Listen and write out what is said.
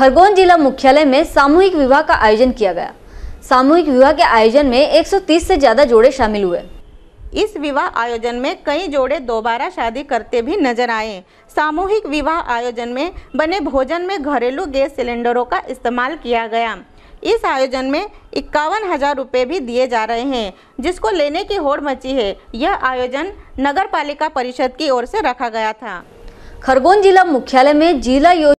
खरगोन जिला मुख्यालय में सामूहिक विवाह का आयोजन किया गया सामूहिक विवाह के आयोजन में 130 से ज्यादा जोड़े शामिल हुए इस विवाह आयोजन में कई जोड़े दोबारा शादी करते भी नजर आए सामूहिक विवाह आयोजन में बने भोजन में घरेलू गैस सिलेंडरों का इस्तेमाल किया गया इस आयोजन में इक्यावन हजार रुपये भी दिए जा रहे हैं जिसको लेने की होड़ मची है यह आयोजन नगर पालिका परिषद की ओर से रखा गया था खरगोन जिला मुख्यालय में जिला